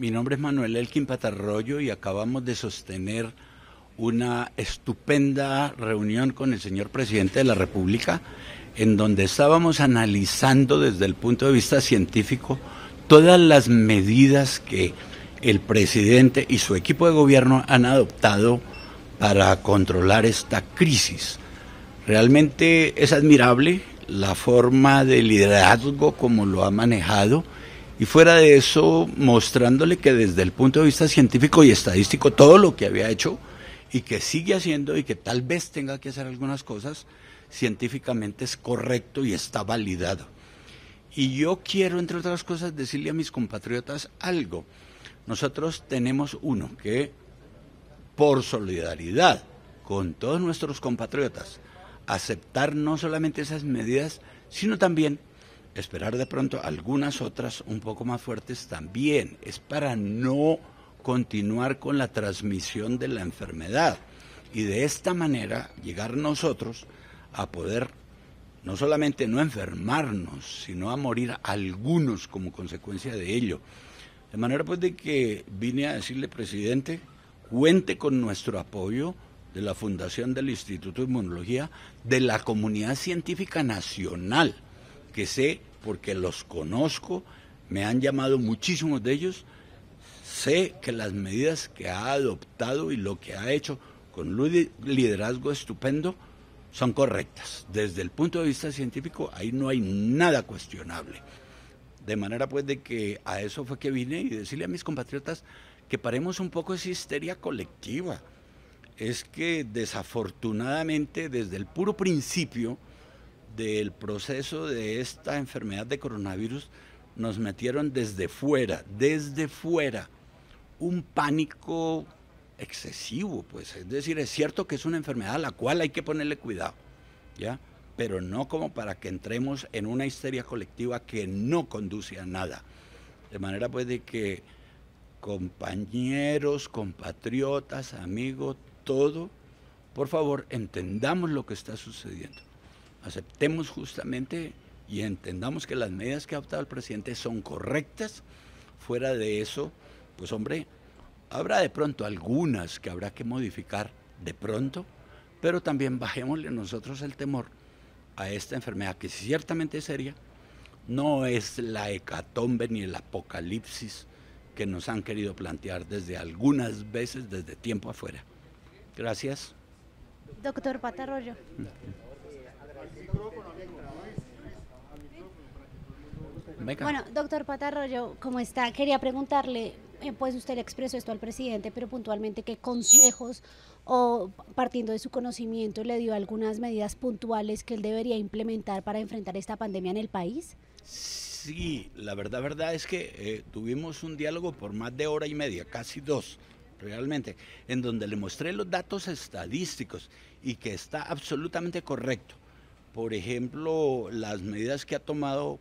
Mi nombre es Manuel Elkin Patarroyo y acabamos de sostener una estupenda reunión con el señor presidente de la República, en donde estábamos analizando desde el punto de vista científico todas las medidas que el presidente y su equipo de gobierno han adoptado para controlar esta crisis. Realmente es admirable la forma de liderazgo como lo ha manejado y fuera de eso mostrándole que desde el punto de vista científico y estadístico todo lo que había hecho y que sigue haciendo y que tal vez tenga que hacer algunas cosas, científicamente es correcto y está validado. Y yo quiero, entre otras cosas, decirle a mis compatriotas algo. Nosotros tenemos uno que, por solidaridad con todos nuestros compatriotas, aceptar no solamente esas medidas, sino también esperar de pronto algunas otras un poco más fuertes también. Es para no continuar con la transmisión de la enfermedad y de esta manera llegar nosotros a poder no solamente no enfermarnos, sino a morir algunos como consecuencia de ello. De manera pues de que vine a decirle, presidente, cuente con nuestro apoyo de la Fundación del Instituto de Inmunología, de la comunidad científica nacional, que sé porque los conozco, me han llamado muchísimos de ellos, sé que las medidas que ha adoptado y lo que ha hecho con liderazgo estupendo son correctas. Desde el punto de vista científico, ahí no hay nada cuestionable. De manera pues de que a eso fue que vine y decirle a mis compatriotas que paremos un poco esa histeria colectiva. Es que desafortunadamente desde el puro principio del proceso de esta enfermedad de coronavirus nos metieron desde fuera, desde fuera, un pánico excesivo, pues. Es decir, es cierto que es una enfermedad a la cual hay que ponerle cuidado, ¿ya? Pero no como para que entremos en una histeria colectiva que no conduce a nada. De manera, pues, de que compañeros, compatriotas, amigos, todo, por favor, entendamos lo que está sucediendo aceptemos justamente y entendamos que las medidas que ha adoptado el presidente son correctas. Fuera de eso, pues hombre, habrá de pronto algunas que habrá que modificar de pronto, pero también bajémosle nosotros el temor a esta enfermedad que ciertamente es seria, no es la hecatombe ni el apocalipsis que nos han querido plantear desde algunas veces, desde tiempo afuera. Gracias. Doctor Patarroyo. Mm. Bueno, doctor Patarroyo, ¿cómo está? Quería preguntarle, eh, pues usted le expresó esto al presidente, pero puntualmente, ¿qué consejos o partiendo de su conocimiento le dio algunas medidas puntuales que él debería implementar para enfrentar esta pandemia en el país? Sí, la verdad, verdad es que eh, tuvimos un diálogo por más de hora y media, casi dos, realmente, en donde le mostré los datos estadísticos y que está absolutamente correcto por ejemplo, las medidas que ha tomado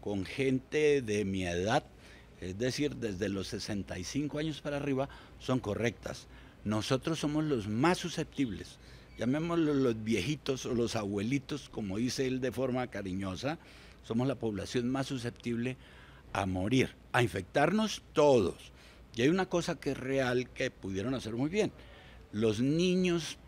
con gente de mi edad, es decir, desde los 65 años para arriba, son correctas. Nosotros somos los más susceptibles, llamémoslo los viejitos o los abuelitos, como dice él de forma cariñosa, somos la población más susceptible a morir, a infectarnos todos. Y hay una cosa que es real que pudieron hacer muy bien. Los niños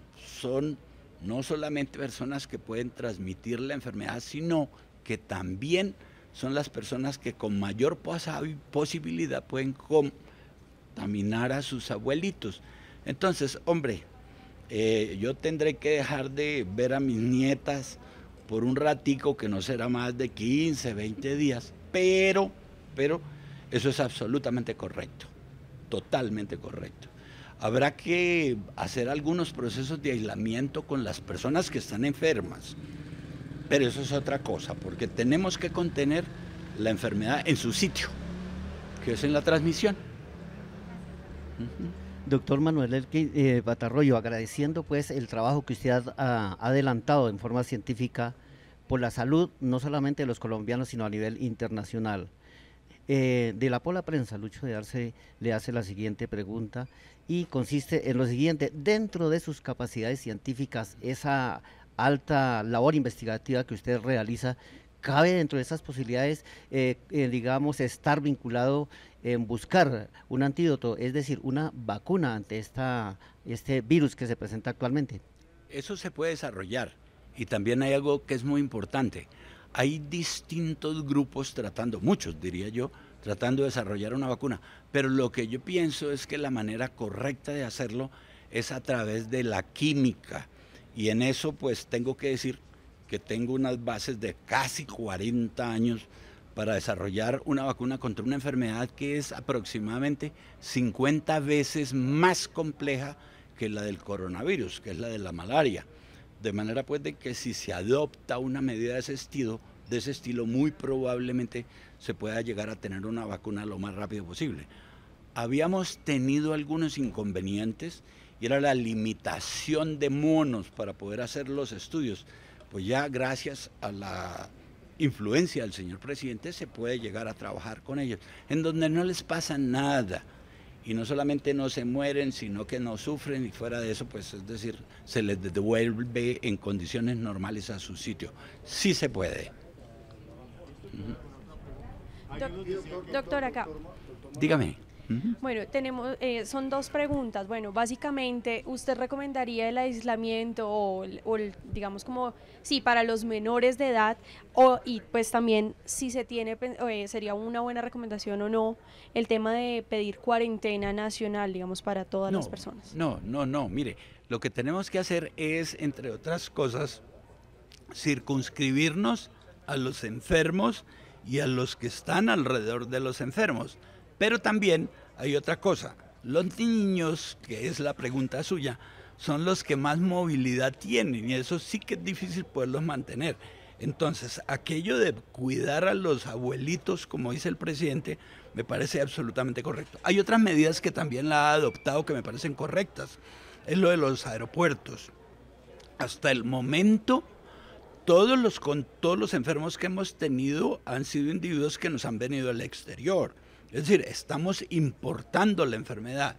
son no solamente personas que pueden transmitir la enfermedad, sino que también son las personas que con mayor posibilidad pueden contaminar a sus abuelitos. Entonces, hombre, eh, yo tendré que dejar de ver a mis nietas por un ratico que no será más de 15, 20 días, pero, pero eso es absolutamente correcto, totalmente correcto habrá que hacer algunos procesos de aislamiento con las personas que están enfermas. Pero eso es otra cosa, porque tenemos que contener la enfermedad en su sitio, que es en la transmisión. Doctor Manuel Elke, eh, Batarroyo, agradeciendo pues el trabajo que usted ha adelantado en forma científica por la salud, no solamente de los colombianos, sino a nivel internacional. Eh, de la pola prensa, Lucho de Arce le hace la siguiente pregunta y consiste en lo siguiente, dentro de sus capacidades científicas, esa alta labor investigativa que usted realiza, ¿cabe dentro de esas posibilidades, eh, eh, digamos, estar vinculado en buscar un antídoto, es decir, una vacuna ante esta, este virus que se presenta actualmente? Eso se puede desarrollar y también hay algo que es muy importante hay distintos grupos tratando, muchos diría yo, tratando de desarrollar una vacuna. Pero lo que yo pienso es que la manera correcta de hacerlo es a través de la química. Y en eso pues tengo que decir que tengo unas bases de casi 40 años para desarrollar una vacuna contra una enfermedad que es aproximadamente 50 veces más compleja que la del coronavirus, que es la de la malaria. De manera pues de que si se adopta una medida de ese estilo, de ese estilo muy probablemente se pueda llegar a tener una vacuna lo más rápido posible. Habíamos tenido algunos inconvenientes y era la limitación de monos para poder hacer los estudios. Pues ya gracias a la influencia del señor presidente se puede llegar a trabajar con ellos, en donde no les pasa nada y no solamente no se mueren, sino que no sufren y fuera de eso, pues es decir, se les devuelve en condiciones normales a su sitio. Sí se puede. Doctora, doctor acá. Dígame. Bueno, tenemos, eh, son dos preguntas. Bueno, básicamente, ¿usted recomendaría el aislamiento o, digamos como, sí, para los menores de edad o, y pues también si se tiene, pues, eh, sería una buena recomendación o no, el tema de pedir cuarentena nacional, digamos, para todas las personas? No, no, no, mire, lo que tenemos que hacer es, entre otras cosas, circunscribirnos a los enfermos y a los que están alrededor de los enfermos. Pero también hay otra cosa. Los niños, que es la pregunta suya, son los que más movilidad tienen y eso sí que es difícil poderlos mantener. Entonces, aquello de cuidar a los abuelitos, como dice el presidente, me parece absolutamente correcto. Hay otras medidas que también la ha adoptado que me parecen correctas. Es lo de los aeropuertos. Hasta el momento, todos los, con todos los enfermos que hemos tenido han sido individuos que nos han venido al exterior. Es decir, estamos importando la enfermedad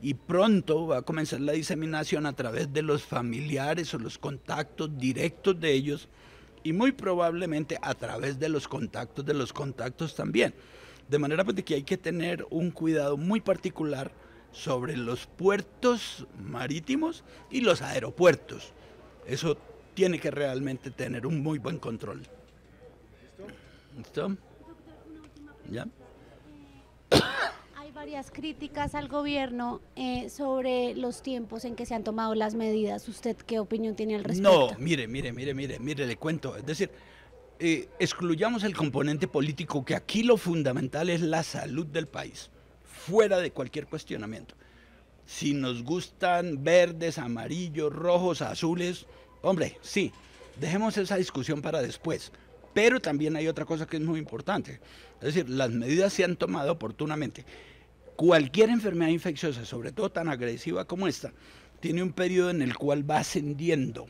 y pronto va a comenzar la diseminación a través de los familiares o los contactos directos de ellos y muy probablemente a través de los contactos de los contactos también. De manera pues, que hay que tener un cuidado muy particular sobre los puertos marítimos y los aeropuertos. Eso tiene que realmente tener un muy buen control. ¿Listo? ¿Ya? varias críticas al gobierno eh, sobre los tiempos en que se han tomado las medidas. ¿Usted qué opinión tiene al respecto? No, mire, mire, mire, mire, mire, le cuento. Es decir, eh, excluyamos el componente político, que aquí lo fundamental es la salud del país, fuera de cualquier cuestionamiento. Si nos gustan verdes, amarillos, rojos, azules, hombre, sí, dejemos esa discusión para después. Pero también hay otra cosa que es muy importante. Es decir, las medidas se han tomado oportunamente. Cualquier enfermedad infecciosa, sobre todo tan agresiva como esta, tiene un periodo en el cual va ascendiendo.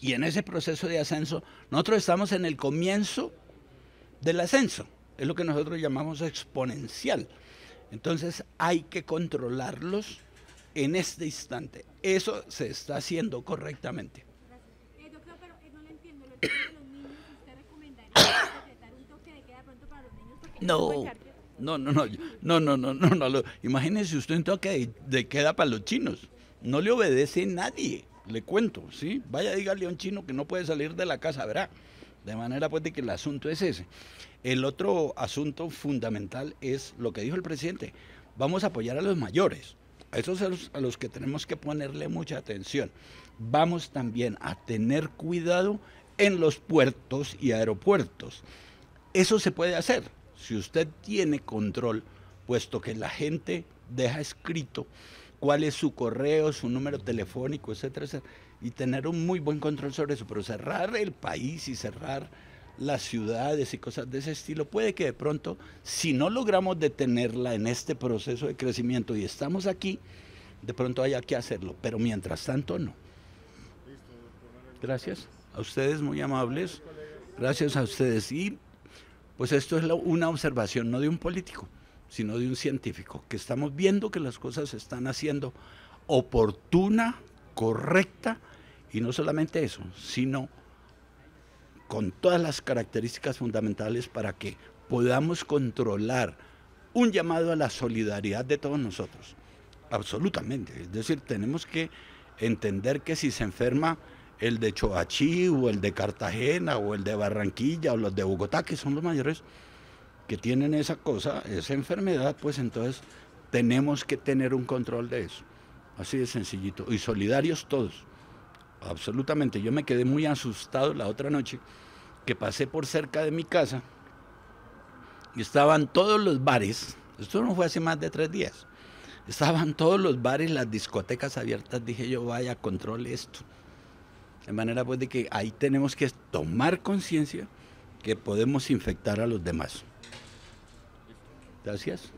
Y en ese proceso de ascenso, nosotros estamos en el comienzo del ascenso. Es lo que nosotros llamamos exponencial. Entonces hay que controlarlos en este instante. Eso se está haciendo correctamente. Eh, pero eh, no entiendo. Lo de los niños. ¿Usted pronto para los niños? no. No, no, no, no, no, no, no, no. Imagínese usted en toque de, queda para los chinos. No le obedece nadie, le cuento, ¿sí? Vaya, dígale a un chino que no puede salir de la casa, verá. De manera pues de que el asunto es ese. El otro asunto fundamental es lo que dijo el presidente. Vamos a apoyar a los mayores. A esos a los que tenemos que ponerle mucha atención. Vamos también a tener cuidado en los puertos y aeropuertos. Eso se puede hacer si usted tiene control, puesto que la gente deja escrito cuál es su correo, su número telefónico, etcétera, y tener un muy buen control sobre eso, pero cerrar el país y cerrar las ciudades y cosas de ese estilo, puede que de pronto, si no logramos detenerla en este proceso de crecimiento y estamos aquí, de pronto haya que hacerlo, pero mientras tanto no. Gracias. A ustedes muy amables. Gracias a ustedes. Y pues esto es una observación no de un político, sino de un científico, que estamos viendo que las cosas se están haciendo oportuna, correcta, y no solamente eso, sino con todas las características fundamentales para que podamos controlar un llamado a la solidaridad de todos nosotros. Absolutamente. Es decir, tenemos que entender que si se enferma el de Choachí o el de Cartagena o el de Barranquilla o los de Bogotá, que son los mayores que tienen esa cosa, esa enfermedad, pues entonces tenemos que tener un control de eso. Así de sencillito. Y solidarios todos. Absolutamente. Yo me quedé muy asustado la otra noche que pasé por cerca de mi casa y estaban todos los bares. Esto no fue hace más de tres días. Estaban todos los bares, las discotecas abiertas. Dije yo, vaya, control esto. De manera pues de que ahí tenemos que tomar conciencia que podemos infectar a los demás. Gracias.